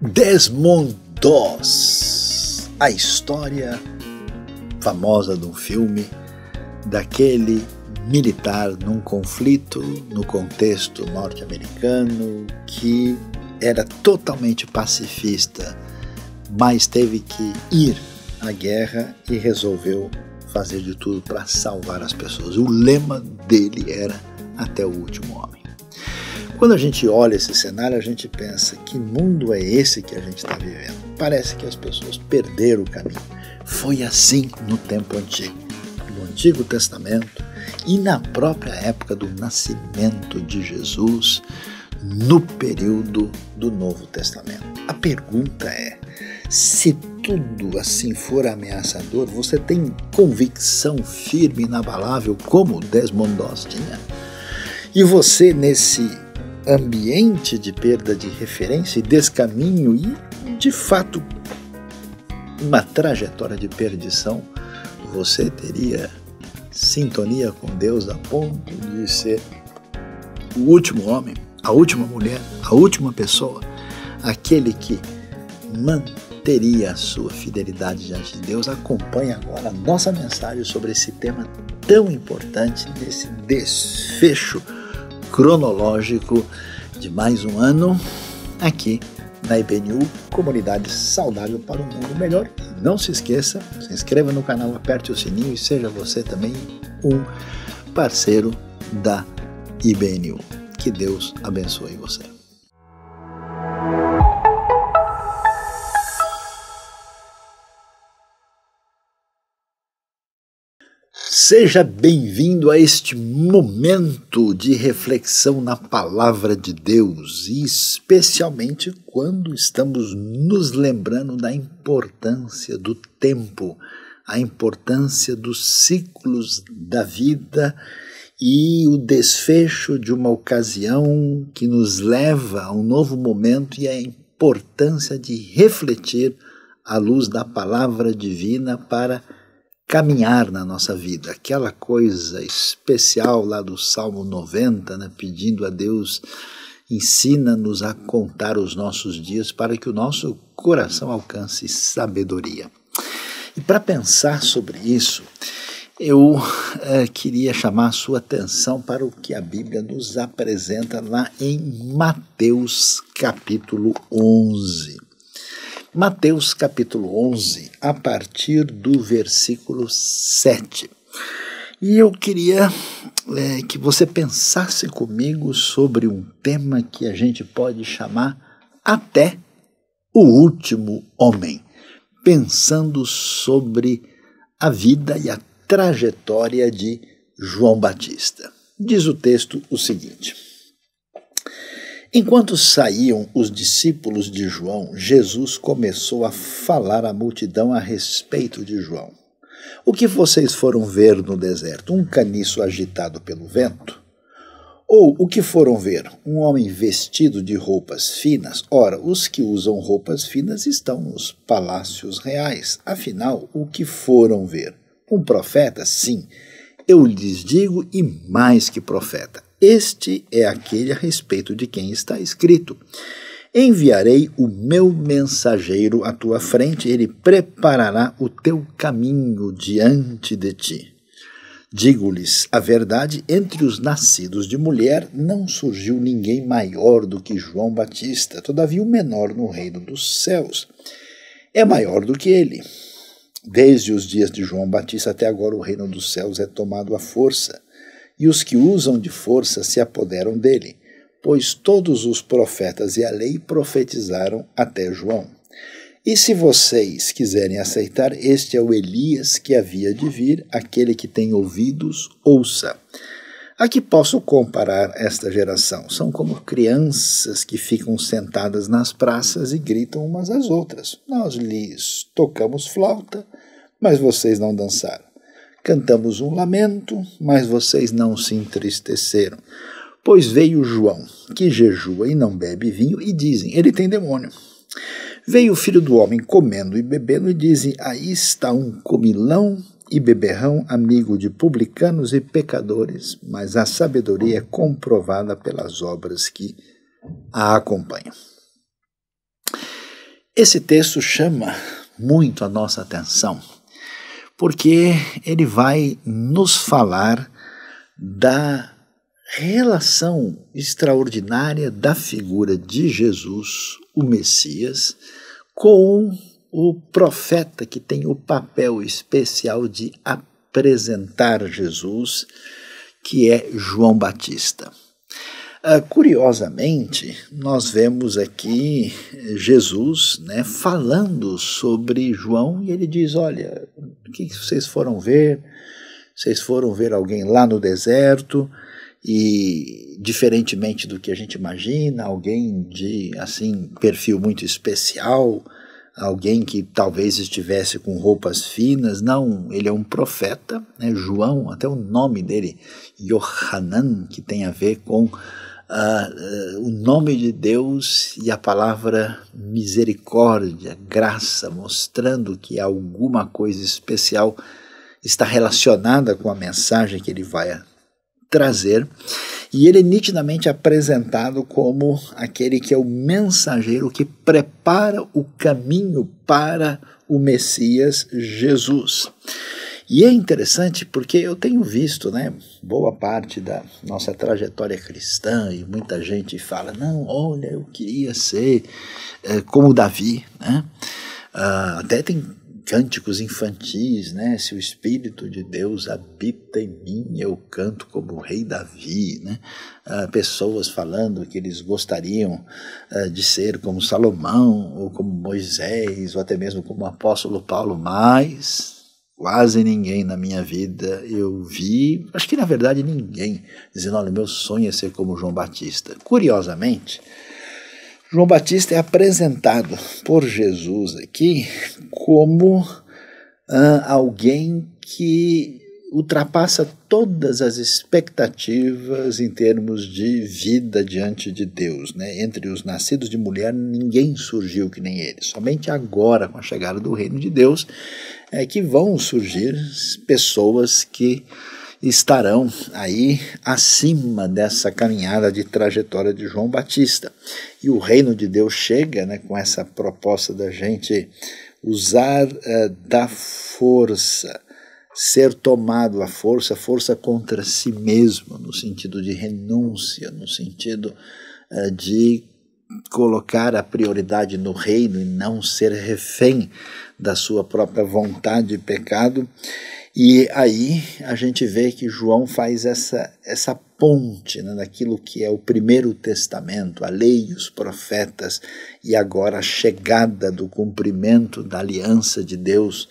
Desmond Doss, a história famosa de um filme daquele militar num conflito no contexto norte-americano que era totalmente pacifista, mas teve que ir à guerra e resolveu fazer de tudo para salvar as pessoas. O lema dele era até o último homem. Quando a gente olha esse cenário, a gente pensa: que mundo é esse que a gente está vivendo? Parece que as pessoas perderam o caminho. Foi assim no tempo antigo, no Antigo Testamento e na própria época do nascimento de Jesus, no período do Novo Testamento. A pergunta é: se tudo assim for ameaçador, você tem convicção firme, e inabalável, como Desmond Doss tinha? E você, nesse ambiente de perda de referência e descaminho e, de fato, uma trajetória de perdição, você teria sintonia com Deus a ponto de ser o último homem, a última mulher, a última pessoa, aquele que manteria a sua fidelidade diante de Deus. Acompanhe agora a nossa mensagem sobre esse tema tão importante nesse desfecho cronológico de mais um ano aqui na IBNU, comunidade saudável para um mundo melhor. Não se esqueça, se inscreva no canal, aperte o sininho e seja você também um parceiro da IBNU. Que Deus abençoe você. Seja bem-vindo a este momento de reflexão na Palavra de Deus, e especialmente quando estamos nos lembrando da importância do tempo, a importância dos ciclos da vida e o desfecho de uma ocasião que nos leva a um novo momento e a importância de refletir à luz da palavra divina para caminhar na nossa vida, aquela coisa especial lá do Salmo 90, né, pedindo a Deus ensina-nos a contar os nossos dias para que o nosso coração alcance sabedoria. E para pensar sobre isso, eu eh, queria chamar a sua atenção para o que a Bíblia nos apresenta lá em Mateus capítulo 11. Mateus capítulo 11, a partir do versículo 7. E eu queria é, que você pensasse comigo sobre um tema que a gente pode chamar até o último homem, pensando sobre a vida e a trajetória de João Batista. Diz o texto o seguinte: Enquanto saíam os discípulos de João, Jesus começou a falar à multidão a respeito de João. O que vocês foram ver no deserto? Um caniço agitado pelo vento? Ou o que foram ver? Um homem vestido de roupas finas? Ora, os que usam roupas finas estão nos palácios reais. Afinal, o que foram ver? Um profeta? Sim. Eu lhes digo, e mais que profeta este é aquele a respeito de quem está escrito: Enviarei o meu mensageiro à tua frente, ele preparará o teu caminho diante de ti. Digo-lhes a verdade: entre os nascidos de mulher não surgiu ninguém maior do que João Batista, todavia o menor no reino dos céus é maior do que ele. Desde os dias de João Batista até agora, o reino dos céus é tomado à força e os que usam de força se apoderam dele, pois todos os profetas e a lei profetizaram até João. E se vocês quiserem aceitar, este é o Elias que havia de vir, aquele que tem ouvidos, ouça. A que posso comparar esta geração? São como crianças que ficam sentadas nas praças e gritam umas às outras. Nós lhes tocamos flauta, mas vocês não dançaram. Cantamos um lamento, mas vocês não se entristeceram. Pois veio João, que jejua e não bebe vinho, e dizem: Ele tem demônio. Veio o filho do homem comendo e bebendo, e dizem: Aí está um comilão e beberrão, amigo de publicanos e pecadores, mas a sabedoria é comprovada pelas obras que a acompanham. Esse texto chama muito a nossa atenção porque ele vai nos falar da relação extraordinária da figura de Jesus, o Messias, com o profeta que tem o papel especial de apresentar Jesus, que é João Batista. Ah, curiosamente, nós vemos aqui Jesus né, falando sobre João e ele diz: Olha, o que vocês foram ver? Vocês foram ver alguém lá no deserto e, diferentemente do que a gente imagina, alguém de assim perfil muito especial, alguém que talvez estivesse com roupas finas. Não, ele é um profeta, né, João, até o nome dele, Yohanan, que tem a ver com uh, uh, o nome de Deus e a palavra misericórdia, graça, mostrando que alguma coisa especial está relacionada com a mensagem que ele vai trazer, e ele é nitidamente apresentado como aquele que é o mensageiro que prepara o caminho para o Messias Jesus. E é interessante porque eu tenho visto, né, boa parte da nossa trajetória cristã e muita gente fala: não, olha, eu queria ser é, como Davi, né? Uh, até tem cânticos infantis, né? Se o Espírito de Deus habita em mim, eu canto como o rei Davi, né? Ah, pessoas falando que eles gostariam eh, de ser como Salomão, ou como Moisés, ou até mesmo como o apóstolo Paulo, mas quase ninguém na minha vida eu vi, acho que na verdade ninguém, dizendo: olha, meu sonho é ser como João Batista. Curiosamente, João Batista é apresentado por Jesus aqui como ah, alguém que ultrapassa todas as expectativas em termos de vida diante de Deus. Né? Entre os nascidos de mulher, ninguém surgiu que nem ele. Somente agora, com a chegada do reino de Deus, é que vão surgir pessoas que estarão aí acima dessa caminhada de trajetória de João Batista. E o reino de Deus chega né, com essa proposta da gente usar é, da força, ser tomado a força, força contra si mesmo, no sentido de renúncia, no sentido é, de colocar a prioridade no reino e não ser refém da sua própria vontade e pecado. E aí a gente vê que João faz essa, essa ponte né, daquilo que é o primeiro testamento, a lei os profetas, e agora a chegada do cumprimento da aliança de Deus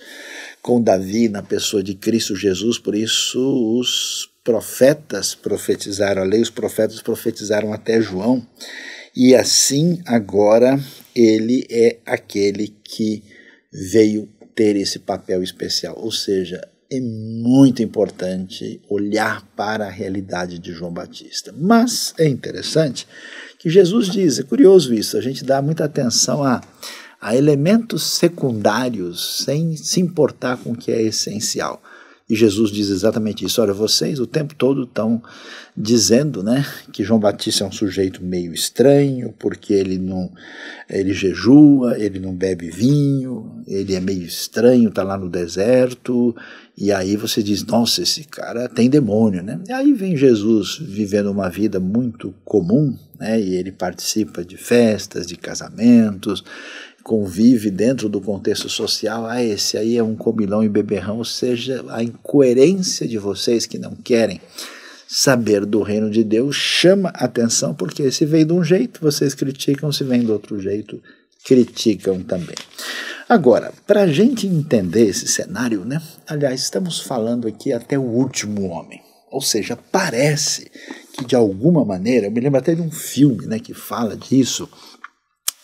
com Davi na pessoa de Cristo Jesus. Por isso, os profetas profetizaram a lei, os profetas profetizaram até João e assim agora ele é aquele que veio ter esse papel especial. Ou seja, é muito importante olhar para a realidade de João Batista. Mas é interessante que Jesus diz, é curioso isso, a gente dá muita atenção a, a elementos secundários sem se importar com o que é essencial. E Jesus diz exatamente isso. Olha, vocês o tempo todo estão dizendo, né, que João Batista é um sujeito meio estranho, porque ele não ele jejua, ele não bebe vinho, ele é meio estranho, está lá no deserto. E aí você diz: "Nossa, esse cara tem demônio", né? E aí vem Jesus vivendo uma vida muito comum, né? E ele participa de festas, de casamentos, convive dentro do contexto social, ah, esse aí é um comilão e beberrão, ou seja, a incoerência de vocês que não querem saber do reino de Deus chama atenção, porque se vem de um jeito, vocês criticam, se vem do outro jeito, criticam também. Agora, para a gente entender esse cenário, né? aliás, estamos falando aqui até o último homem, ou seja, parece que de alguma maneira, eu me lembro até de um filme né, que fala disso,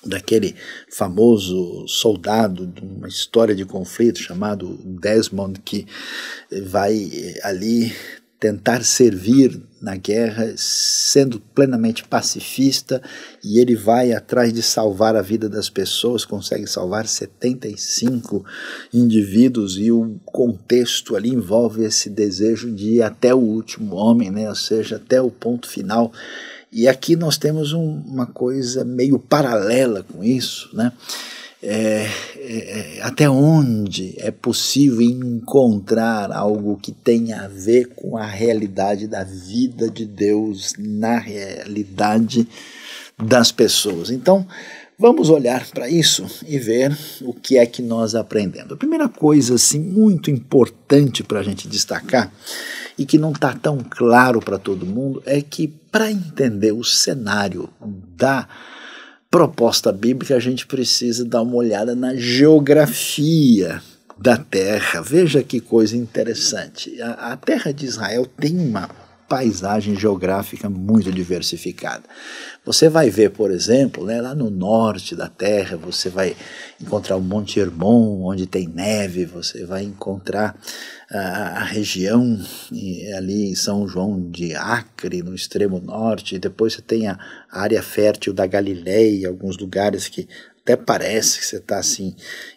daquele famoso soldado de uma história de conflito chamado Desmond, que vai eh, ali tentar servir na guerra, sendo plenamente pacifista, e ele vai atrás de salvar a vida das pessoas, consegue salvar 75 indivíduos, e o contexto ali envolve esse desejo de ir até o último homem, né? ou seja, até o ponto final e aqui nós temos um, uma coisa meio paralela com isso, né? É, é, é, até onde é possível encontrar algo que tenha a ver com a realidade da vida de Deus na realidade das pessoas. Então, vamos olhar para isso e ver o que é que nós aprendemos. A primeira coisa assim, muito importante para a gente destacar e que não está tão claro para todo mundo é que, para entender o cenário da proposta bíblica, a gente precisa dar uma olhada na geografia da terra. Veja que coisa interessante. A, a terra de Israel tem uma paisagem geográfica muito diversificada. Você vai ver, por exemplo, né, lá no norte da Terra, você vai encontrar o Monte Hermon, onde tem neve, você vai encontrar a, a região ali em São João de Acre, no extremo norte, depois você tem a área fértil da Galileia, alguns lugares que até parece que você está assim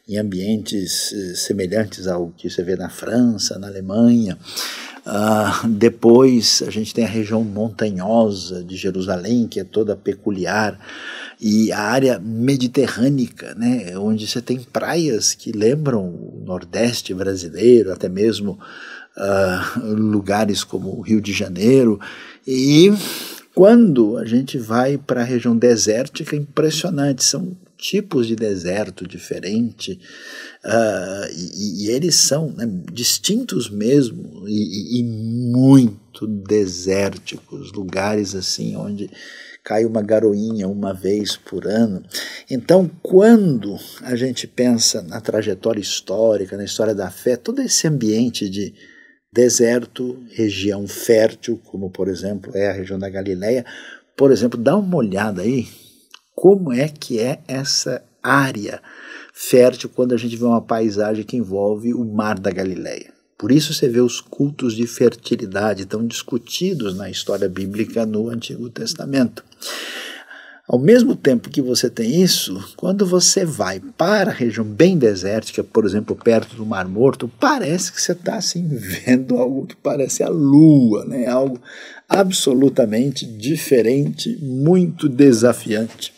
em ambientes eh, semelhantes ao que você vê na França, na Alemanha. Uh, depois a gente tem a região montanhosa de Jerusalém, que é toda peculiar, e a área mediterrânica, né, onde você tem praias que lembram o Nordeste brasileiro, até mesmo uh, lugares como o Rio de Janeiro. E quando a gente vai para a região desértica, é impressionante, são tipos de deserto diferente, uh, e, e, eles são né, distintos mesmo e, e, muito desérticos, lugares assim onde cai uma garoinha uma vez por ano. Então, quando a gente pensa na trajetória histórica, na história da fé, todo esse ambiente de deserto, região fértil, como por exemplo é a região da Galileia, por exemplo, dá uma olhada aí como é que é essa área fértil quando a gente vê uma paisagem que envolve o Mar da Galileia. Por isso você vê os cultos de fertilidade tão discutidos na história bíblica no Antigo Testamento. Ao mesmo tempo que você tem isso, quando você vai para a região bem desértica, por exemplo, perto do Mar Morto, parece que você está assim vendo algo que parece a lua, né? algo absolutamente diferente, muito desafiante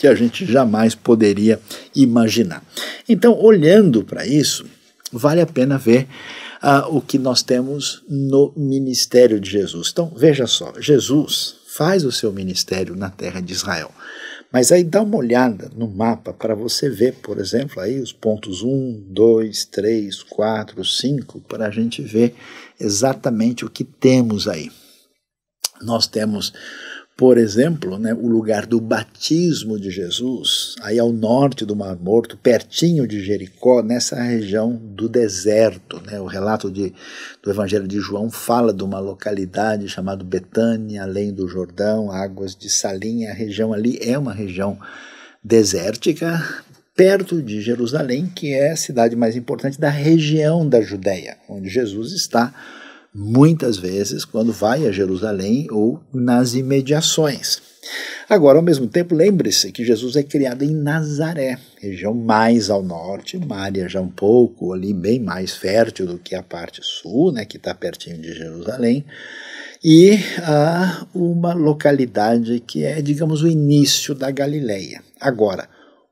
que a gente jamais poderia imaginar. Então, olhando para isso, vale a pena ver ah, o que nós temos no ministério de Jesus. Então, veja só: Jesus faz o seu ministério na terra de Israel. Mas aí dá uma olhada no mapa para você ver, por exemplo, aí os pontos 1, 2, 3, 4, 5, para a gente ver exatamente o que temos aí. Nós temos por exemplo, né, o lugar do batismo de Jesus, aí ao norte do Mar Morto, pertinho de Jericó, nessa região do deserto. Né, o relato de, do Evangelho de João fala de uma localidade chamada Betânia, além do Jordão, águas de Salim. A região ali é uma região desértica, perto de Jerusalém, que é a cidade mais importante da região da Judéia, onde Jesus está muitas vezes quando vai a Jerusalém ou nas imediações. Agora, ao mesmo tempo, lembre-se que Jesus é criado em Nazaré, região mais ao norte, uma área já um pouco ali bem mais fértil do que a parte sul, né, que está pertinho de Jerusalém, e ah, uma localidade que é, digamos, o início da Galileia. Agora,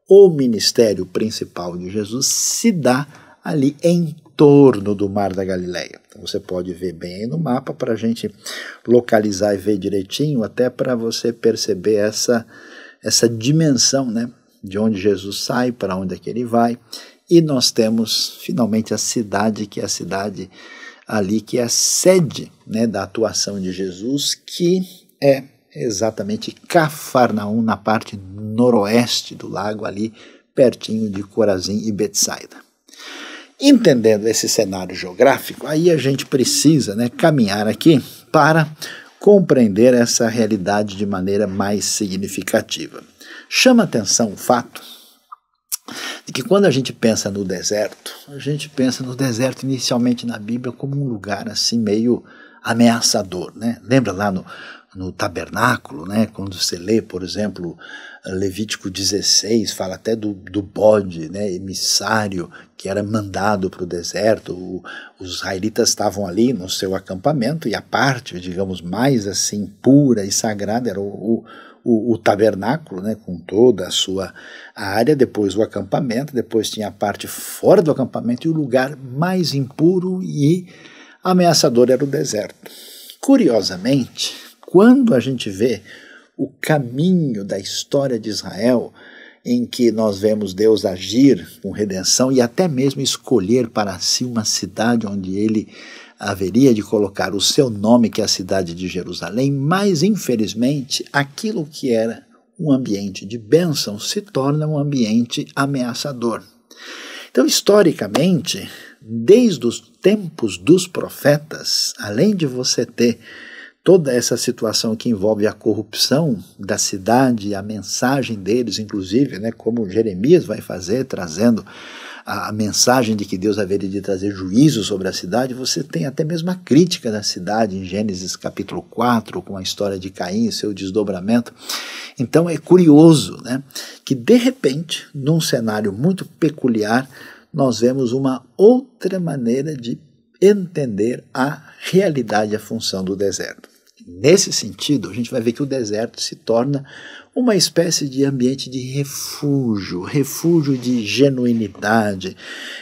o ministério principal de Jesus se dá ali em torno do Mar da Galileia. Então você pode ver bem aí no mapa para a gente localizar e ver direitinho, até para você perceber essa, essa dimensão, né? De onde Jesus sai, para onde é que ele vai. E nós temos finalmente a cidade, que é a cidade ali, que é a sede né, da atuação de Jesus, que é exatamente Cafarnaum, na parte noroeste do lago, ali pertinho de Corazim e Betsaida. Entendendo esse cenário geográfico, aí a gente precisa né, caminhar aqui para compreender essa realidade de maneira mais significativa. Chama atenção o fato de que quando a gente pensa no deserto, a gente pensa no deserto inicialmente na Bíblia como um lugar assim meio ameaçador, né? Lembra lá no, no tabernáculo, né? Quando você lê, por exemplo, Levítico 16, fala até do, do bode, né? Emissário que era mandado para o deserto. os israelitas estavam ali no seu acampamento e a parte, digamos, mais assim pura e sagrada era o, o, o tabernáculo, né? Com toda a sua área, depois o acampamento, depois tinha a parte fora do acampamento e o lugar mais impuro e ameaçador era o deserto. Curiosamente, quando a gente vê o caminho da história de Israel, em que nós vemos Deus agir com redenção e até mesmo escolher para si uma cidade onde ele haveria de colocar o seu nome, que é a cidade de Jerusalém, mas infelizmente aquilo que era um ambiente de bênção se torna um ambiente ameaçador. Então, historicamente, desde os tempos dos profetas, além de você ter toda essa situação que envolve a corrupção da cidade, a mensagem deles, inclusive, né, como Jeremias vai fazer, trazendo a, a mensagem de que Deus haveria de trazer juízo sobre a cidade, você tem até mesmo a crítica da cidade em Gênesis capítulo 4, com a história de Caim e seu desdobramento. Então é curioso né, que, de repente, num cenário muito peculiar, nós vemos uma outra maneira de entender a realidade, a função do deserto. Nesse sentido, a gente vai ver que o deserto se torna uma espécie de ambiente de refúgio, refúgio de genuinidade,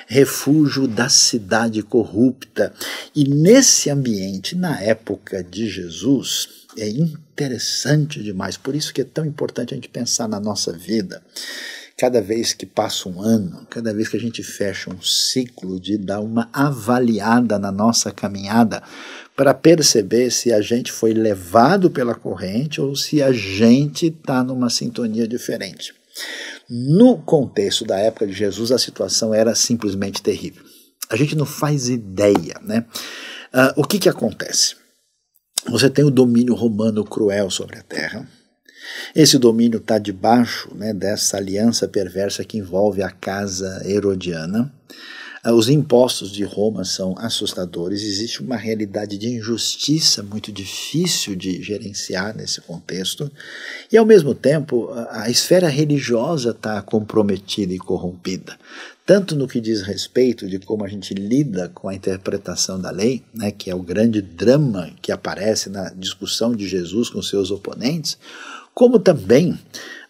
refúgio da cidade corrupta. E nesse ambiente, na época de Jesus, é interessante demais, por isso que é tão importante a gente pensar na nossa vida. Cada vez que passa um ano, cada vez que a gente fecha um ciclo de dar uma avaliada na nossa caminhada para perceber se a gente foi levado pela corrente ou se a gente está numa sintonia diferente. No contexto da época de Jesus, a situação era simplesmente terrível. A gente não faz ideia, né? Uh, o que, que acontece? Você tem o domínio romano cruel sobre a terra, esse domínio está debaixo né, dessa aliança perversa que envolve a casa herodiana. Ah, os impostos de Roma são assustadores, existe uma realidade de injustiça muito difícil de gerenciar nesse contexto, e ao mesmo tempo a esfera religiosa está comprometida e corrompida tanto no que diz respeito de como a gente lida com a interpretação da lei, né, que é o grande drama que aparece na discussão de Jesus com seus oponentes, como também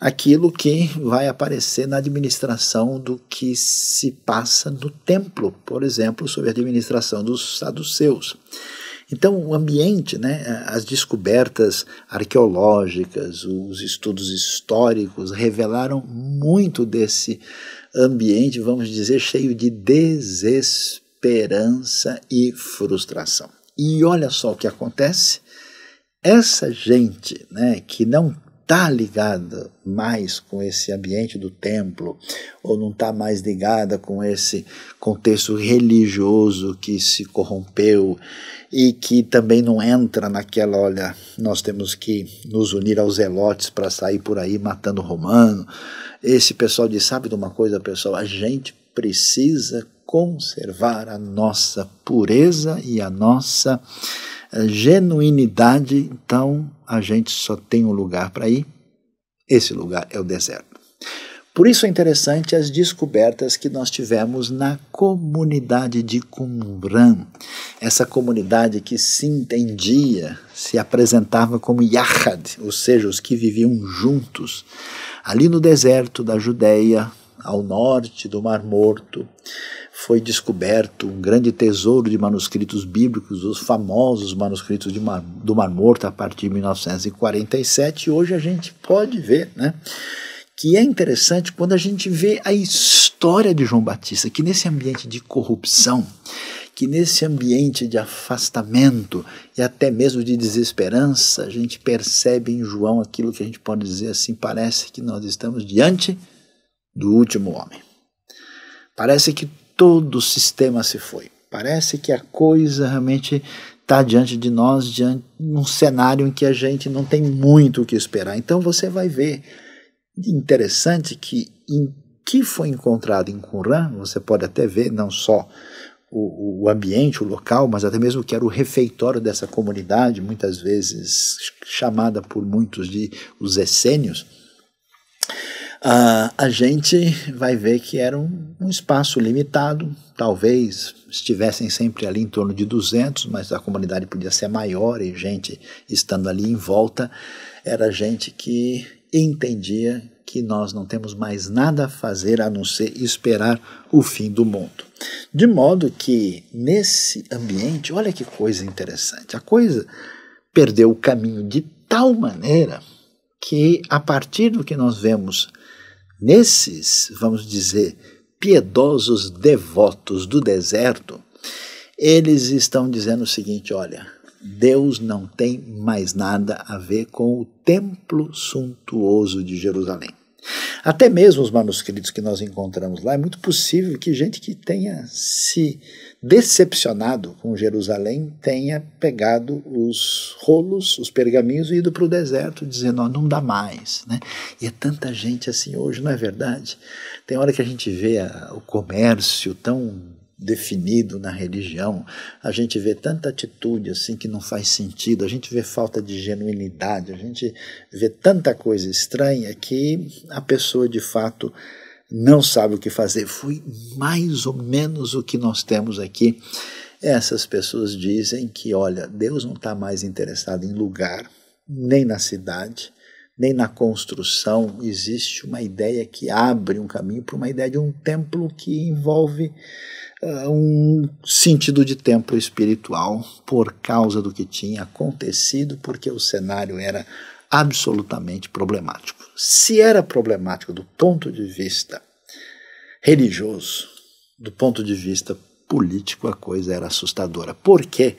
aquilo que vai aparecer na administração do que se passa no templo, por exemplo, sob a administração dos saduceus. Então, o ambiente, né, as descobertas arqueológicas, os estudos históricos revelaram muito desse ambiente, vamos dizer, cheio de desesperança e frustração. E olha só o que acontece. Essa gente né, que não está ligada mais com esse ambiente do templo, ou não está mais ligada com esse contexto religioso que se corrompeu e que também não entra naquela, olha, nós temos que nos unir aos elotes para sair por aí matando romano. Esse pessoal diz, sabe de uma coisa, pessoal, a gente precisa conservar a nossa pureza e a nossa genuinidade, então a gente só tem um lugar para ir. Esse lugar é o deserto. Por isso é interessante as descobertas que nós tivemos na comunidade de Qumran, essa comunidade que se entendia, se apresentava como Yahad, ou seja, os que viviam juntos, ali no deserto da Judéia, ao norte do Mar Morto, foi descoberto um grande tesouro de manuscritos bíblicos, os famosos manuscritos Mar, do Mar Morto a partir de 1947. E hoje a gente pode ver, né? que é interessante quando a gente vê a história de João Batista, que nesse ambiente de corrupção, que nesse ambiente de afastamento e até mesmo de desesperança, a gente percebe em João aquilo que a gente pode dizer assim: parece que nós estamos diante do último homem. Parece que todo o sistema se foi. Parece que a coisa realmente está diante de nós, diante num cenário em que a gente não tem muito o que esperar. Então você vai ver interessante que em que foi encontrado em Qumran, você pode até ver não só o, o, ambiente, o local, mas até mesmo que era o refeitório dessa comunidade, muitas vezes chamada por muitos de os essênios, Uh, a gente vai ver que era um, um, espaço limitado, talvez estivessem sempre ali em torno de 200, mas a comunidade podia ser maior e gente estando ali em volta era gente que entendia que nós não temos mais nada a fazer a não ser esperar o fim do mundo. De modo que nesse ambiente, olha que coisa interessante, a coisa perdeu o caminho de tal maneira que a partir do que nós vemos nesses, vamos dizer, piedosos devotos do deserto, eles estão dizendo o seguinte: olha, Deus não tem mais nada a ver com o templo suntuoso de Jerusalém. Até mesmo os manuscritos que nós encontramos lá, é muito possível que gente que tenha se decepcionado com Jerusalém, tenha pegado os rolos, os pergaminhos e ido para o deserto, dizendo: oh, não dá mais. Né? E é tanta gente assim hoje, não é verdade? Tem hora que a gente vê a, o comércio tão definido na religião, a gente vê tanta atitude assim que não faz sentido, a gente vê falta de genuinidade, a gente vê tanta coisa estranha que a pessoa de fato não sabe o que fazer. Foi mais ou menos o que nós temos aqui. Essas pessoas dizem que, olha, Deus não está mais interessado em lugar, nem na cidade, nem na construção. Existe uma ideia que abre um caminho para uma ideia de um templo que envolve uh, um sentido de templo espiritual por causa do que tinha acontecido, porque o cenário era absolutamente problemático. Se era problemático do ponto de vista religioso, do ponto de vista político, a coisa era assustadora. Por quê?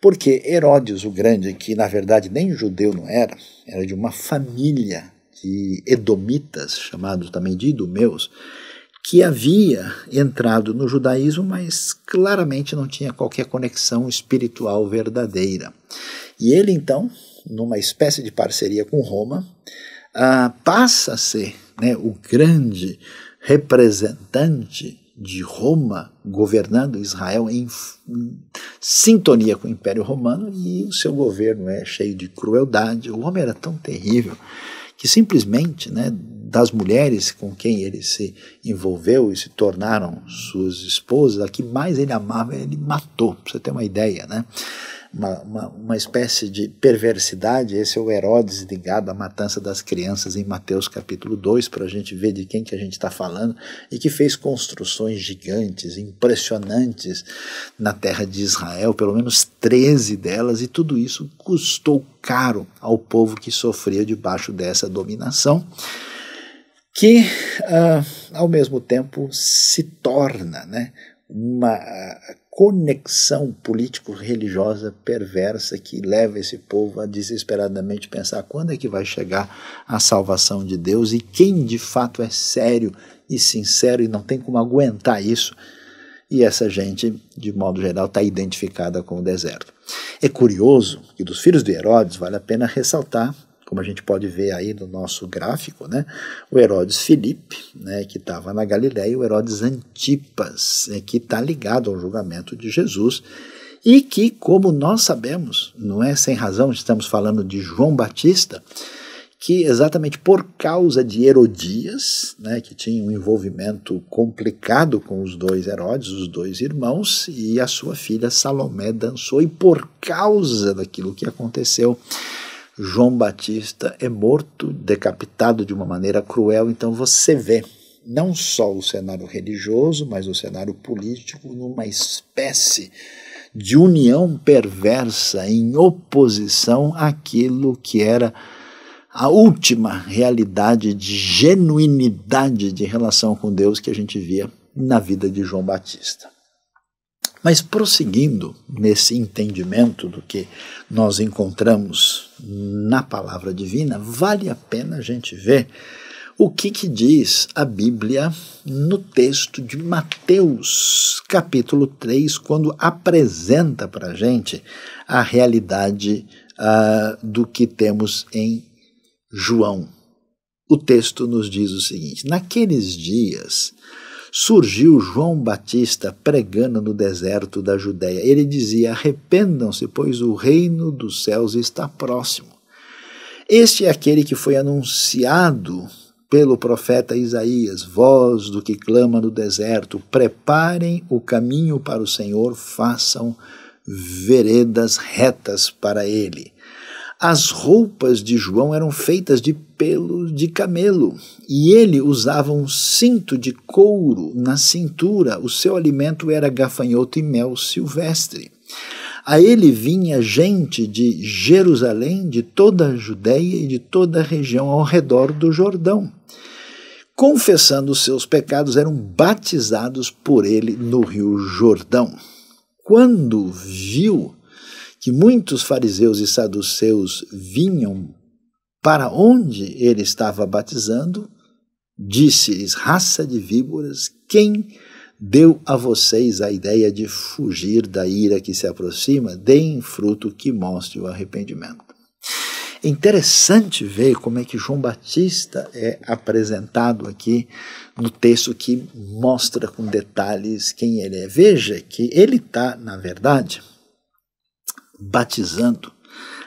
Porque Herodes o Grande, que na verdade nem judeu não era, era de uma família de edomitas, chamados também de idumeus, que havia entrado no judaísmo, mas claramente não tinha qualquer conexão espiritual verdadeira. E ele então numa espécie de parceria com Roma, ah, passa a ser né, o grande representante de Roma governando Israel em, em, sintonia com o Império Romano e o seu governo é cheio de crueldade. O homem era tão terrível que simplesmente, né, das mulheres com quem ele se envolveu e se tornaram suas esposas, a que mais ele amava, ele matou. Pra você ter uma ideia, né? uma, uma, uma, espécie de perversidade. Esse é o Herodes ligado à matança das crianças em Mateus capítulo 2, para a gente ver de quem que a gente está falando, e que fez construções gigantes, impressionantes na terra de Israel, pelo menos 13 delas, e tudo isso custou caro ao povo que sofria debaixo dessa dominação que uh, ao mesmo tempo se torna né, uma conexão político-religiosa perversa que leva esse povo a desesperadamente pensar quando é que vai chegar a salvação de Deus e quem de fato é sério e sincero e não tem como aguentar isso. E essa gente, de modo geral, está identificada com o deserto. É curioso que dos filhos de Herodes vale a pena ressaltar como a gente pode ver aí no nosso gráfico, né, o Herodes Filipe, né, que estava na Galiléia, e o Herodes Antipas, né, que está ligado ao julgamento de Jesus, e que, como nós sabemos, não é sem razão, estamos falando de João Batista, que exatamente por causa de Herodias, né, que tinha um envolvimento complicado com os dois Herodes, os dois irmãos, e a sua filha Salomé dançou, e por causa daquilo que aconteceu, João Batista é morto, decapitado de uma maneira cruel. Então você vê não só o cenário religioso, mas o cenário político numa espécie de união perversa em oposição àquilo que era a última realidade de genuinidade de relação com Deus que a gente via na vida de João Batista. Mas prosseguindo nesse entendimento do que nós encontramos na palavra divina, vale a pena a gente ver o que, que diz a Bíblia no texto de Mateus, capítulo 3, quando apresenta para a gente a realidade uh, do que temos em João. O texto nos diz o seguinte: Naqueles dias surgiu João Batista pregando no deserto da Judéia. Ele dizia: Arrependam-se, pois o reino dos céus está próximo. Este é aquele que foi anunciado pelo profeta Isaías, voz do que clama no deserto: preparem o caminho para o Senhor, façam veredas retas para ele. As roupas de João eram feitas de pelos de camelo, e ele usava um cinto de couro na cintura. O seu alimento era gafanhoto e mel silvestre. A ele vinha gente de Jerusalém, de toda a Judéia e de toda a região ao redor do Jordão. Confessando os seus pecados, eram batizados por ele no rio Jordão. Quando viu que muitos fariseus e saduceus vinham para onde ele estava batizando, disse-lhes: Raça de víboras, quem deu a vocês a ideia de fugir da ira que se aproxima? Deem fruto que mostre o arrependimento. É interessante ver como é que João Batista é apresentado aqui no texto que mostra com detalhes quem ele é. Veja que ele está, na verdade, batizando,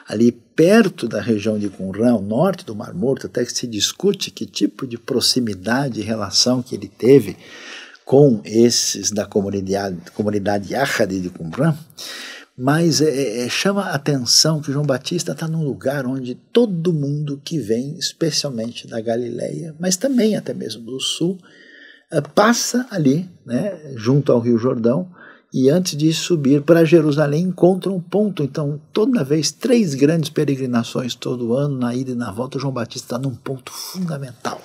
ali perto da região de Qumran, ao norte do Mar Morto, até que se discute que tipo de proximidade e relação que ele teve com esses da comunidade, comunidade Yahadi de Qumran, mas é, é, é, chama a atenção que João Batista está num lugar onde todo mundo que vem, especialmente da Galileia, mas também até mesmo do sul, eh, passa ali, né, junto ao Rio Jordão, e antes de subir para Jerusalém encontra um ponto. Então, toda vez, três grandes peregrinações todo ano, na ida e na volta, João Batista está num ponto fundamental.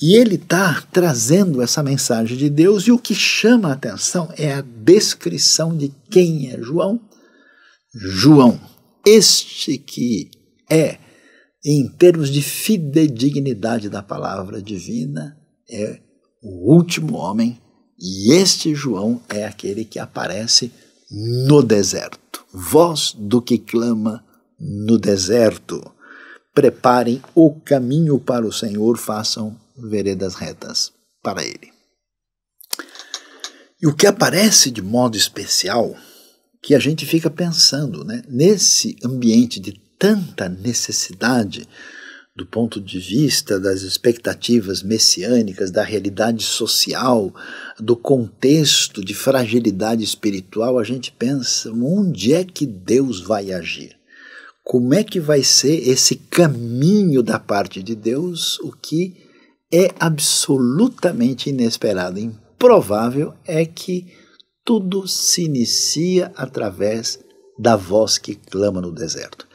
E ele está trazendo essa mensagem de Deus, e o que chama a atenção é a descrição de quem é João. João, este que é, em termos de fidedignidade da palavra divina, é o último homem e este João é aquele que aparece no deserto. Voz do que clama no deserto. Preparem o caminho para o Senhor, façam veredas retas para ele. E o que aparece de modo especial, que a gente fica pensando, né? nesse ambiente de tanta necessidade, do ponto de vista das expectativas messiânicas, da realidade social, do contexto de fragilidade espiritual, a gente pensa onde é que Deus vai agir? Como é que vai ser esse caminho da parte de Deus? O que é absolutamente inesperado, improvável, é que tudo se inicia através da voz que clama no deserto.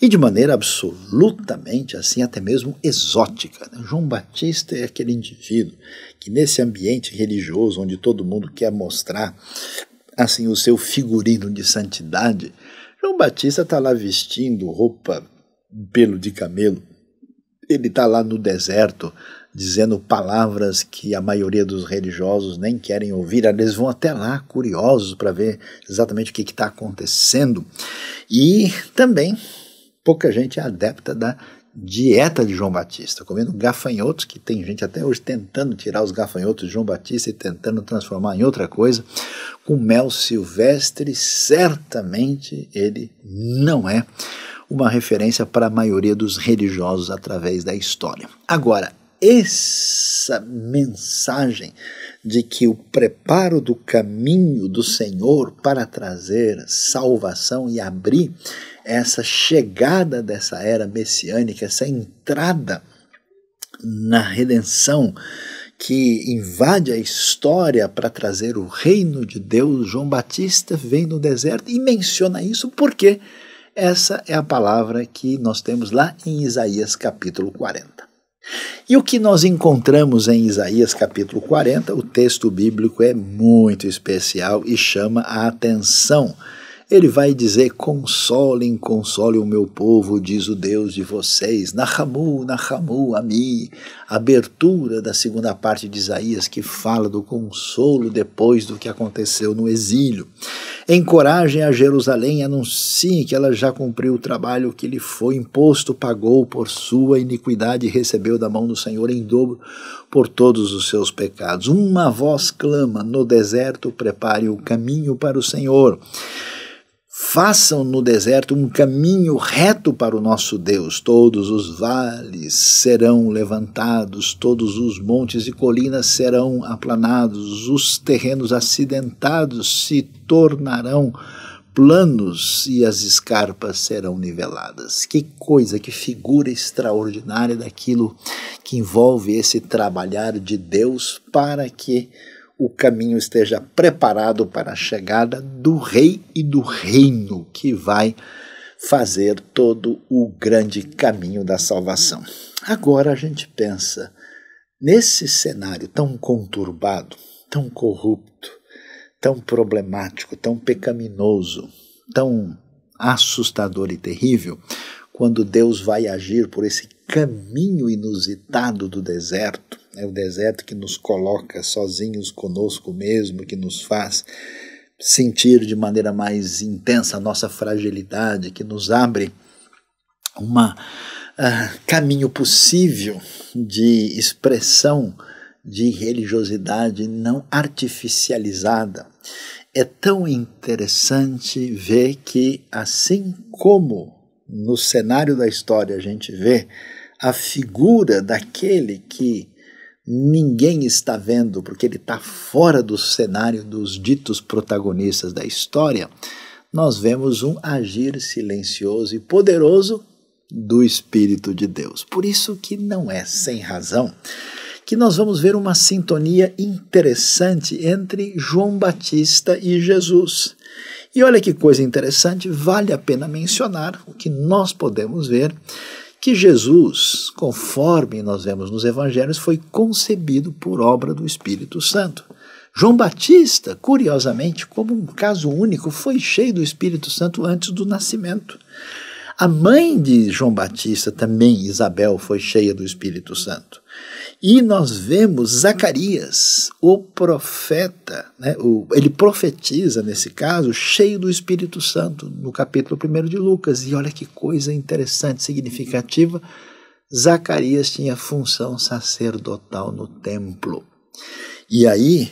E de maneira absolutamente, assim, até mesmo exótica. Né? João Batista é aquele indivíduo que, nesse ambiente religioso, onde todo mundo quer mostrar assim o seu figurino de santidade, João Batista está lá vestindo roupa pelo de camelo. Ele está lá no deserto, dizendo palavras que a maioria dos religiosos nem querem ouvir. Eles vão até lá curiosos para ver exatamente o que está acontecendo. E também pouca gente é adepta da dieta de João Batista, comendo gafanhotos, que tem gente até hoje tentando tirar os gafanhotos de João Batista e tentando transformar em outra coisa, com mel silvestre, certamente ele não é uma referência para a maioria dos religiosos através da história. Agora, essa mensagem de que o preparo do caminho do Senhor para trazer salvação e abrir essa chegada dessa era messiânica, essa entrada na redenção que invade a história para trazer o reino de Deus, João Batista vem no deserto e menciona isso porque essa é a palavra que nós temos lá em Isaías capítulo 40. E o que nós encontramos em Isaías capítulo 40, o texto bíblico é muito especial e chama a atenção ele vai dizer: Consolem, consolem o meu povo, diz o Deus de vocês. Nahamu, Nahamu, Ami. Abertura da segunda parte de Isaías que fala do consolo depois do que aconteceu no exílio. Encorajem a Jerusalém, anunciem que ela já cumpriu o trabalho que lhe foi imposto, pagou por sua iniquidade e recebeu da mão do Senhor em dobro por todos os seus pecados. Uma voz clama: No deserto, prepare o caminho para o Senhor. Façam no deserto um caminho reto para o nosso Deus. Todos os vales serão levantados, todos os montes e colinas serão aplanados, os terrenos acidentados se tornarão planos e as escarpas serão niveladas. Que coisa, que figura extraordinária daquilo que envolve esse trabalhar de Deus para que o caminho esteja preparado para a chegada do rei e do reino que vai fazer todo o grande caminho da salvação. Agora a gente pensa nesse cenário tão conturbado, tão corrupto, tão problemático, tão pecaminoso, tão assustador e terrível, quando Deus vai agir por esse caminho inusitado do deserto, é o deserto que nos coloca sozinhos conosco mesmo, que nos faz sentir de maneira mais intensa a nossa fragilidade, que nos abre um uh, ah, caminho possível de expressão de religiosidade não artificializada. É tão interessante ver que, assim como no cenário da história a gente vê a figura daquele que ninguém está vendo, porque ele está fora do cenário dos ditos protagonistas da história, nós vemos um agir silencioso e poderoso do Espírito de Deus. Por isso que não é sem razão que nós vamos ver uma sintonia interessante entre João Batista e Jesus. E olha que coisa interessante, vale a pena mencionar o que nós podemos ver que Jesus, conforme nós vemos nos evangelhos, foi concebido por obra do Espírito Santo. João Batista, curiosamente, como um caso único, foi cheio do Espírito Santo antes do nascimento. A mãe de João Batista, também Isabel, foi cheia do Espírito Santo. E nós vemos Zacarias, o profeta, né? o, ele profetiza, nesse caso, cheio do Espírito Santo, no capítulo 1 de Lucas. E olha que coisa interessante, significativa. Zacarias tinha função sacerdotal no templo. E aí,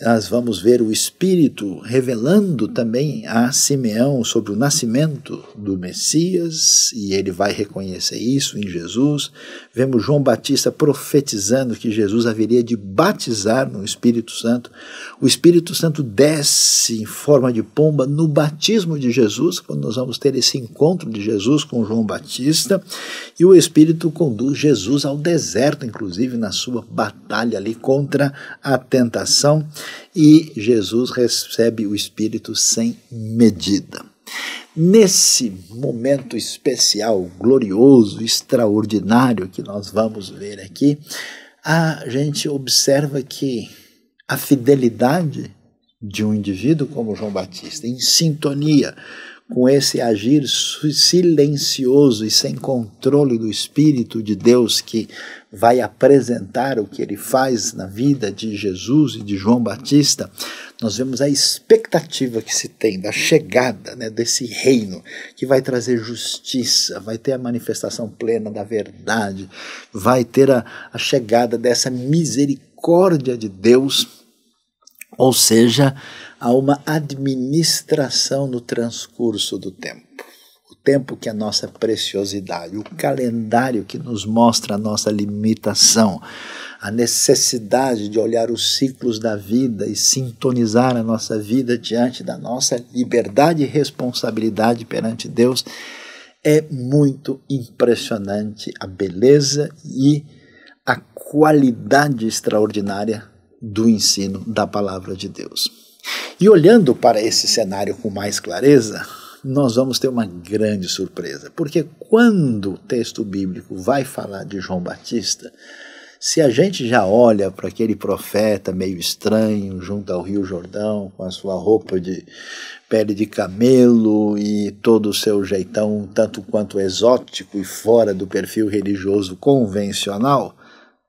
nós vamos ver o Espírito revelando também a Simeão sobre o nascimento do Messias, e ele vai reconhecer isso em Jesus. Vemos João Batista profetizando que Jesus haveria de batizar no Espírito Santo. O Espírito Santo desce em forma de pomba no batismo de Jesus, quando nós vamos ter esse encontro de Jesus com João Batista, e o Espírito conduz Jesus ao deserto, inclusive na sua batalha ali contra a tentação. E Jesus recebe o Espírito sem medida. Nesse momento especial, glorioso, extraordinário que nós vamos ver aqui, a gente observa que a fidelidade de um indivíduo como João Batista, em sintonia com esse agir silencioso e sem controle do Espírito de Deus que vai apresentar o que ele faz na vida de Jesus e de João Batista, nós vemos a expectativa que se tem da chegada né, desse reino que vai trazer justiça, vai ter a manifestação plena da verdade, vai ter a, a chegada dessa misericórdia de Deus ou seja, há uma administração no transcurso do tempo. O tempo que é a nossa preciosidade, o calendário que nos mostra a nossa limitação, a necessidade de olhar os ciclos da vida e sintonizar a nossa vida diante da nossa liberdade e responsabilidade perante Deus. É muito impressionante a beleza e a qualidade extraordinária do ensino da palavra de Deus. E olhando para esse cenário com mais clareza, nós vamos ter uma grande surpresa, porque quando o texto bíblico vai falar de João Batista, se a gente já olha para aquele profeta meio estranho junto ao Rio Jordão, com a sua roupa de pele de camelo e todo o seu jeitão tanto quanto exótico e fora do perfil religioso convencional,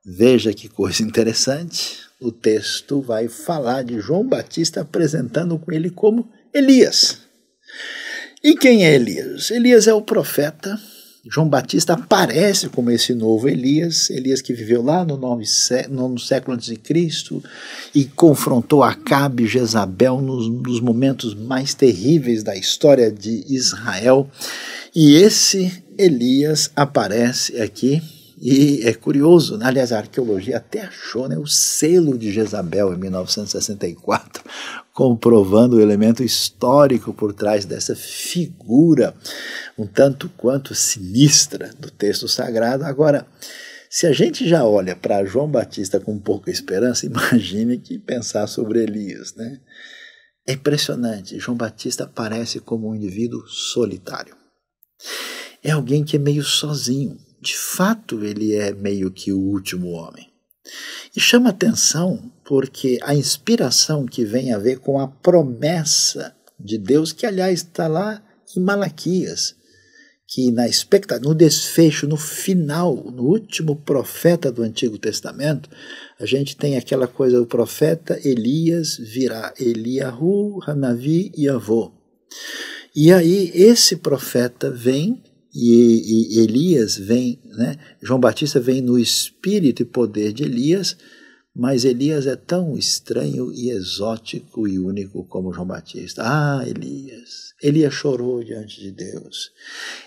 veja que coisa interessante o texto vai falar de João Batista apresentando com ele como Elias. E quem é Elias? Elias é o profeta. João Batista aparece como esse novo Elias, Elias que viveu lá no nono século antes de Cristo e confrontou Acabe e Jezabel nos, nos momentos mais terríveis da história de Israel. E esse Elias aparece aqui e é curioso, né? aliás, a arqueologia até achou né, o selo de Jezabel em 1964, comprovando o elemento histórico por trás dessa figura um tanto quanto sinistra do texto sagrado. Agora, se a gente já olha para João Batista com pouca esperança, imagine que pensar sobre Elias. Né? É impressionante, João Batista aparece como um indivíduo solitário. É alguém que é meio sozinho de fato ele é meio que o último homem. E chama atenção porque a inspiração que vem a ver com a promessa de Deus, que aliás está lá em Malaquias, que na expectativa, no desfecho, no final, no último profeta do Antigo Testamento, a gente tem aquela coisa, o profeta Elias virá, Eliahu, Hanavi e Avô. E aí esse profeta vem e, e Elias vem, né? João Batista vem no espírito e poder de Elias, mas Elias é tão estranho e exótico e único como João Batista. Ah, Elias! Elias chorou diante de Deus.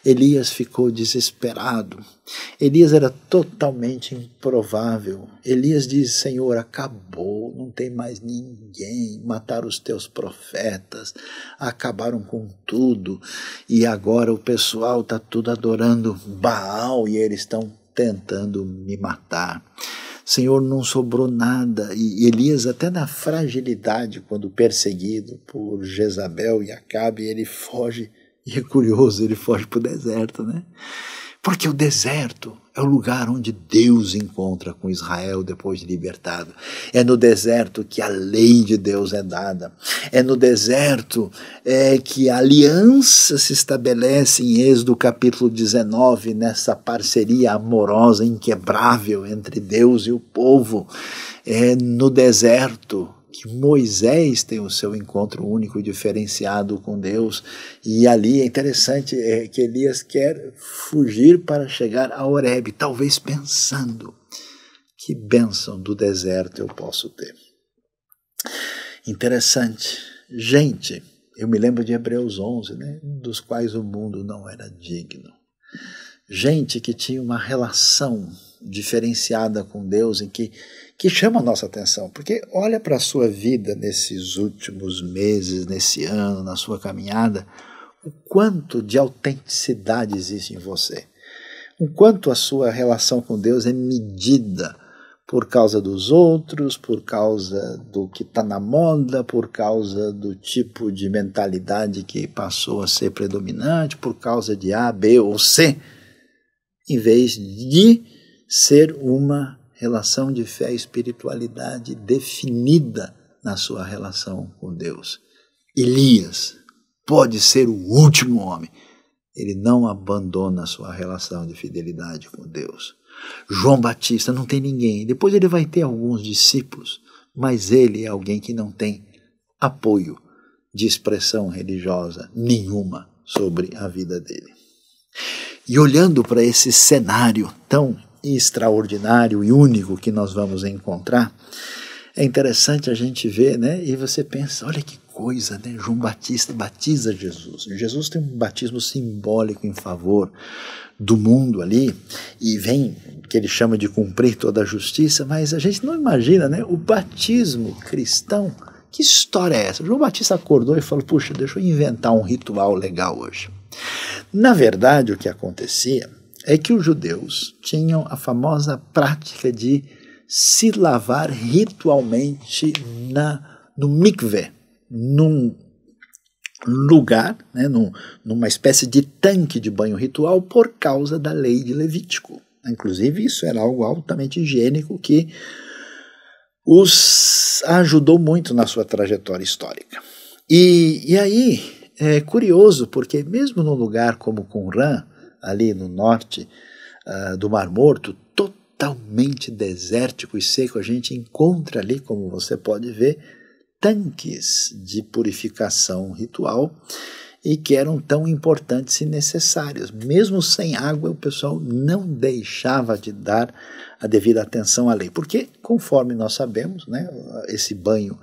Elias ficou desesperado. Elias era totalmente improvável. Elias diz: Senhor, acabou, não tem mais ninguém. Mataram os teus profetas, acabaram com tudo. E agora o pessoal está tudo adorando Baal e eles estão tentando me matar. Senhor, não sobrou nada. E Elias, até na fragilidade, quando perseguido por Jezabel e Acabe, ele foge. E é curioso, ele foge para o deserto, né? Porque o deserto é o lugar onde Deus encontra com Israel depois de libertado. É no deserto que a lei de Deus é dada. É no deserto é que a aliança se estabelece em Êxodo capítulo 19, nessa parceria amorosa inquebrável entre Deus e o povo. É no deserto que Moisés tem o seu encontro único e diferenciado com Deus. E ali é interessante é, que Elias quer fugir para chegar a Horebe, talvez pensando que bênção do deserto eu posso ter. Interessante. Gente, eu me lembro de Hebreus 11, né, dos quais o mundo não era digno. Gente que tinha uma relação diferenciada com Deus em que que chama a nossa atenção, porque olha para a sua vida nesses últimos meses, nesse ano, na sua caminhada, o quanto de autenticidade existe em você, o quanto a sua relação com Deus é medida por causa dos outros, por causa do que está na moda, por causa do tipo de mentalidade que passou a ser predominante, por causa de A, B ou C, em vez de ser uma relação de fé e espiritualidade definida na sua relação com Deus. Elias pode ser o último homem. Ele não abandona a sua relação de fidelidade com Deus. João Batista não tem ninguém. Depois ele vai ter alguns discípulos, mas ele é alguém que não tem apoio de expressão religiosa nenhuma sobre a vida dele. E olhando para esse cenário tão extraordinário e único que nós vamos encontrar, é interessante a gente ver, né? E você pensa, olha que coisa, né? João Batista batiza Jesus. Jesus tem um batismo simbólico em favor do mundo ali e vem que ele chama de cumprir toda a justiça, mas a gente não imagina, né? O batismo cristão, que história é essa? João Batista acordou e falou: "Puxa, deixa eu inventar um ritual legal hoje". Na verdade, o que acontecia é que os judeus tinham a famosa prática de se lavar ritualmente na, no mikveh, num lugar, né, num, numa espécie de tanque de banho ritual, por causa da lei de Levítico. Inclusive, isso era algo altamente higiênico que os ajudou muito na sua trajetória histórica. E, e aí é curioso, porque mesmo num lugar como Qumran, ali no norte uh, do Mar Morto, totalmente desértico e seco, a gente encontra ali, como você pode ver, tanques de purificação ritual e que eram tão importantes e necessários. Mesmo sem água, o pessoal não deixava de dar a devida atenção à lei, porque, conforme nós sabemos, né, esse banho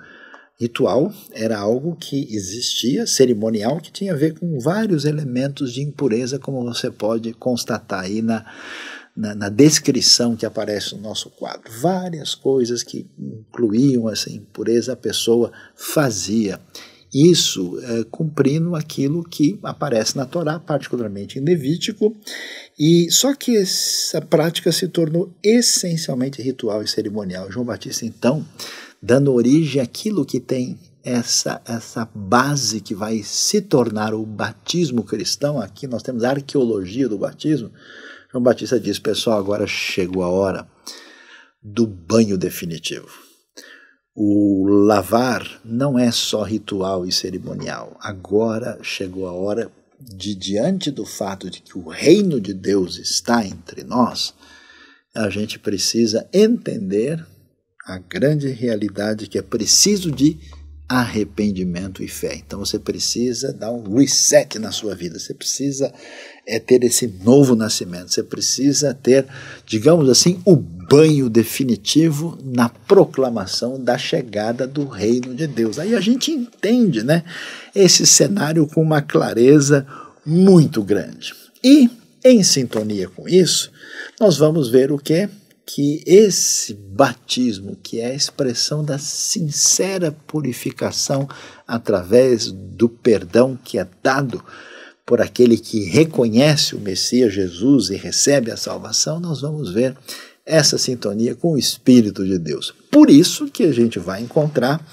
Ritual era algo que existia, cerimonial, que tinha a ver com vários elementos de impureza, como você pode constatar aí na, na, na, descrição que aparece no nosso quadro. Várias coisas que incluíam essa impureza a pessoa fazia. Isso é, cumprindo aquilo que aparece na Torá, particularmente em Levítico, e só que essa prática se tornou essencialmente ritual e cerimonial. João Batista, então, dando origem àquilo que tem essa, essa base que vai se tornar o batismo cristão. Aqui nós temos a arqueologia do batismo. João Batista diz: pessoal, agora chegou a hora do banho definitivo. O lavar não é só ritual e cerimonial. Agora chegou a hora de, diante do fato de que o reino de Deus está entre nós, a gente precisa entender a grande realidade que é preciso de arrependimento e fé. Então você precisa dar um reset na sua vida, você precisa é, ter esse novo nascimento, você precisa ter, digamos assim, o banho definitivo na proclamação da chegada do reino de Deus. Aí a gente entende né, esse cenário com uma clareza muito grande. E, em sintonia com isso, nós vamos ver o que? Que esse batismo, que é a expressão da sincera purificação através do perdão que é dado por aquele que reconhece o Messias Jesus e recebe a salvação, nós vamos ver essa sintonia com o Espírito de Deus. Por isso que a gente vai encontrar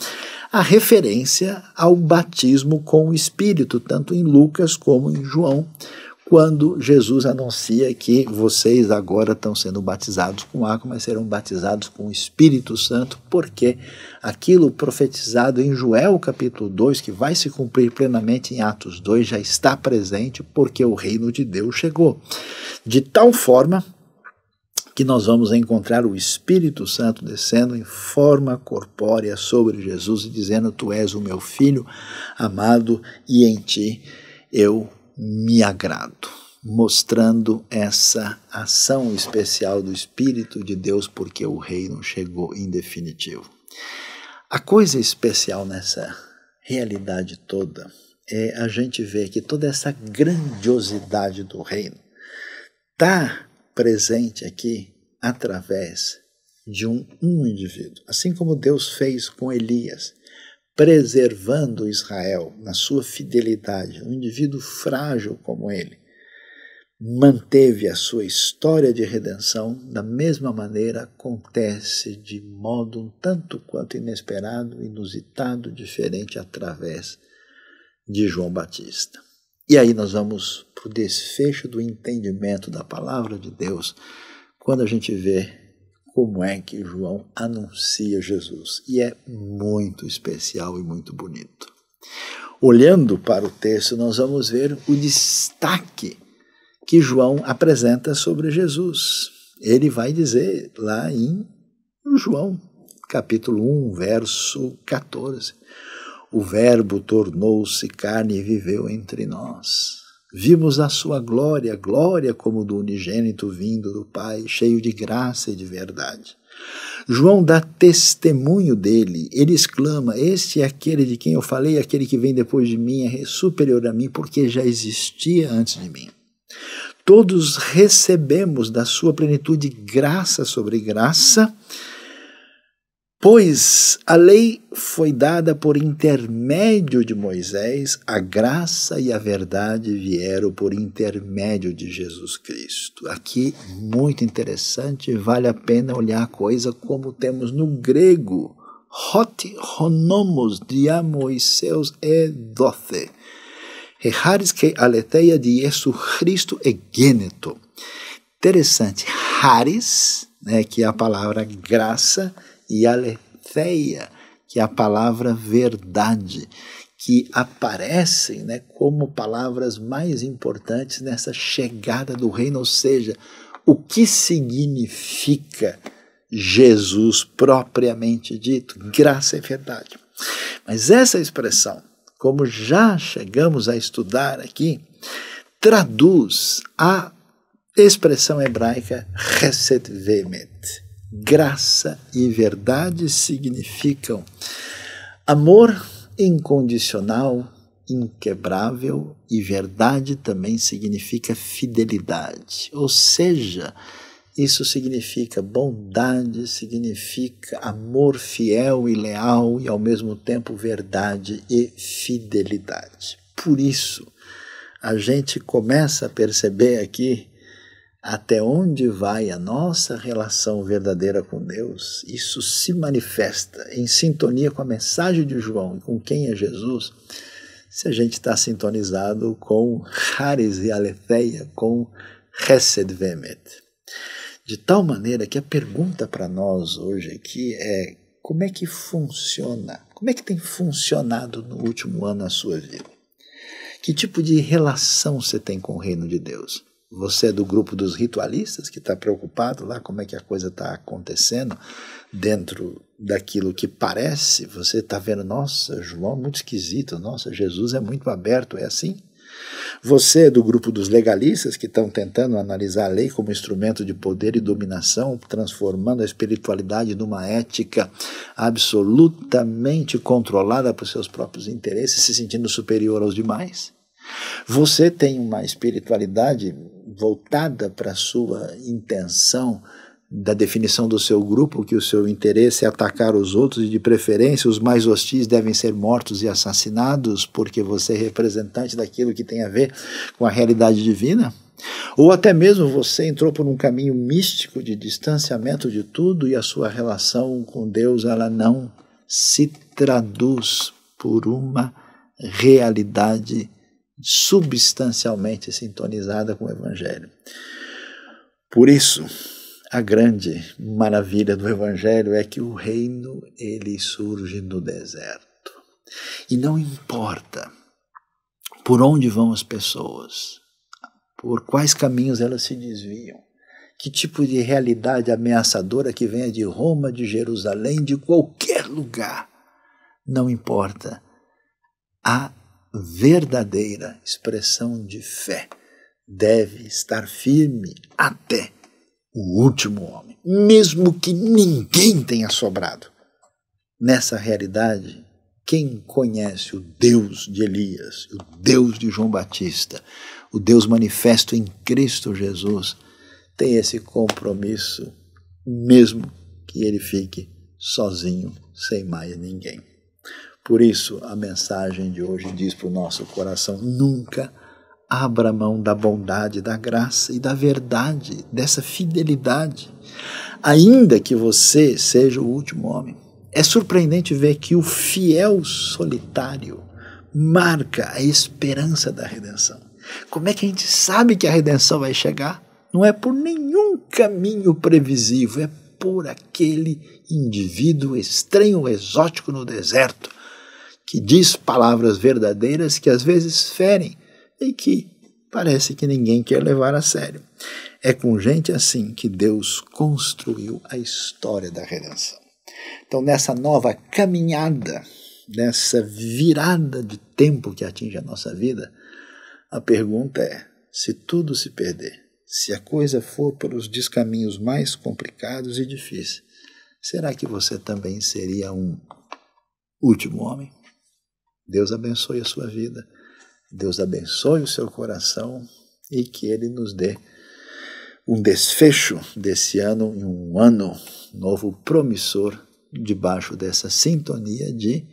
a referência ao batismo com o Espírito, tanto em Lucas como em João, quando Jesus anuncia que vocês agora estão sendo batizados com água, mas serão batizados com o Espírito Santo, porque aquilo profetizado em Joel capítulo 2, que vai se cumprir plenamente em Atos 2, já está presente, porque o reino de Deus chegou. De tal forma que nós vamos encontrar o Espírito Santo descendo em forma corpórea sobre Jesus e dizendo: Tu és o meu filho amado e em ti eu me agrado. Mostrando essa ação especial do Espírito de Deus, porque o reino chegou em definitivo. A coisa especial nessa realidade toda é a gente ver que toda essa grandiosidade do reino está presente aqui através de um, um indivíduo, assim como Deus fez com Elias, preservando Israel na sua fidelidade, um indivíduo frágil como ele, manteve a sua história de redenção da mesma maneira acontece de modo um tanto quanto inesperado, inusitado, diferente através de João Batista. E aí nós vamos para o desfecho do entendimento da palavra de Deus, quando a gente vê como é que João anuncia Jesus. E é muito especial e muito bonito. Olhando para o texto, nós vamos ver o destaque que João apresenta sobre Jesus. Ele vai dizer lá em João, capítulo 1, verso 14 o Verbo tornou-se carne e viveu entre nós. Vimos a sua glória, glória como do unigênito vindo do Pai, cheio de graça e de verdade. João dá testemunho dele, ele exclama: Este é aquele de quem eu falei, aquele que vem depois de mim é superior a mim, porque já existia antes de mim. Todos recebemos da sua plenitude graça sobre graça Pois a lei foi dada por intermédio de Moisés, a graça e a verdade vieram por intermédio de Jesus Cristo. Aqui, muito interessante, vale a pena olhar a coisa como temos no grego. Hot honomos diamoiseus e doce. Reharis que aleteia de Jesus Cristo e gêneto. Interessante, haris, né, que é a palavra graça, e aletheia, que é a palavra verdade, que aparecem né, como palavras mais importantes nessa chegada do reino, ou seja, o que significa Jesus propriamente dito, graça e verdade. Mas essa expressão, como já chegamos a estudar aqui, traduz a expressão hebraica reset vemet, Graça e verdade significam amor incondicional, inquebrável, e verdade também significa fidelidade. Ou seja, isso significa bondade, significa amor fiel e leal e ao mesmo tempo verdade e fidelidade. Por isso, a gente começa a perceber aqui até onde vai a nossa relação verdadeira com Deus, isso se manifesta em sintonia com a mensagem de João e com quem é Jesus, se a gente está sintonizado com Hares e Aletheia, com Hesed Vemet. De tal maneira que a pergunta para nós hoje aqui é como é que funciona, como é que tem funcionado no último ano a sua vida? Que tipo de relação você tem com o reino de Deus? Você é do grupo dos ritualistas que está preocupado lá como é que a coisa está acontecendo dentro daquilo que parece. Você está vendo, nossa, João é muito esquisito, nossa, Jesus é muito aberto, é assim? Você é do grupo dos legalistas que estão tentando analisar a lei como instrumento de poder e dominação, transformando a espiritualidade numa ética absolutamente controlada por seus próprios interesses, se sentindo superior aos demais? Você tem uma espiritualidade voltada para a sua intenção da definição do seu grupo, que o seu interesse é atacar os outros e, de preferência, os mais hostis devem ser mortos e assassinados porque você é representante daquilo que tem a ver com a realidade divina? Ou até mesmo você entrou por um caminho místico de distanciamento de tudo e a sua relação com Deus ela não se traduz por uma realidade substancialmente sintonizada com o Evangelho. Por isso, a grande maravilha do Evangelho é que o reino ele surge no deserto. E não importa por onde vão as pessoas, por quais caminhos elas se desviam, que tipo de realidade ameaçadora que venha de Roma, de Jerusalém, de qualquer lugar, não importa. Há verdadeira expressão de fé deve estar firme até o último homem, mesmo que ninguém tenha sobrado. Nessa realidade, quem conhece o Deus de Elias, o Deus de João Batista, o Deus manifesto em Cristo Jesus, tem esse compromisso, mesmo que ele fique sozinho, sem mais ninguém. Por isso, a mensagem de hoje diz para o nosso coração: nunca abra mão da bondade, da graça e da verdade, dessa fidelidade, ainda que você seja o último homem. É surpreendente ver que o fiel solitário marca a esperança da redenção. Como é que a gente sabe que a redenção vai chegar? Não é por nenhum caminho previsível, é por aquele indivíduo estranho, exótico no deserto que diz palavras verdadeiras que às vezes ferem e que parece que ninguém quer levar a sério. É com gente assim que Deus construiu a história da redenção. Então, nessa nova caminhada, nessa virada de tempo que atinge a nossa vida, a pergunta é: se tudo se perder, se a coisa for pelos descaminhos mais complicados e difíceis, será que você também seria um último homem? Deus abençoe a sua vida, Deus abençoe o seu coração e que Ele nos dê um desfecho desse ano em um ano novo promissor debaixo dessa sintonia de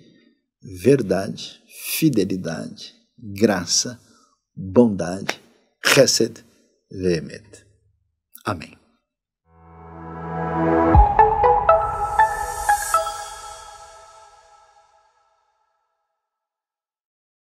verdade, fidelidade, graça, bondade, chesed, vehemet. Amém.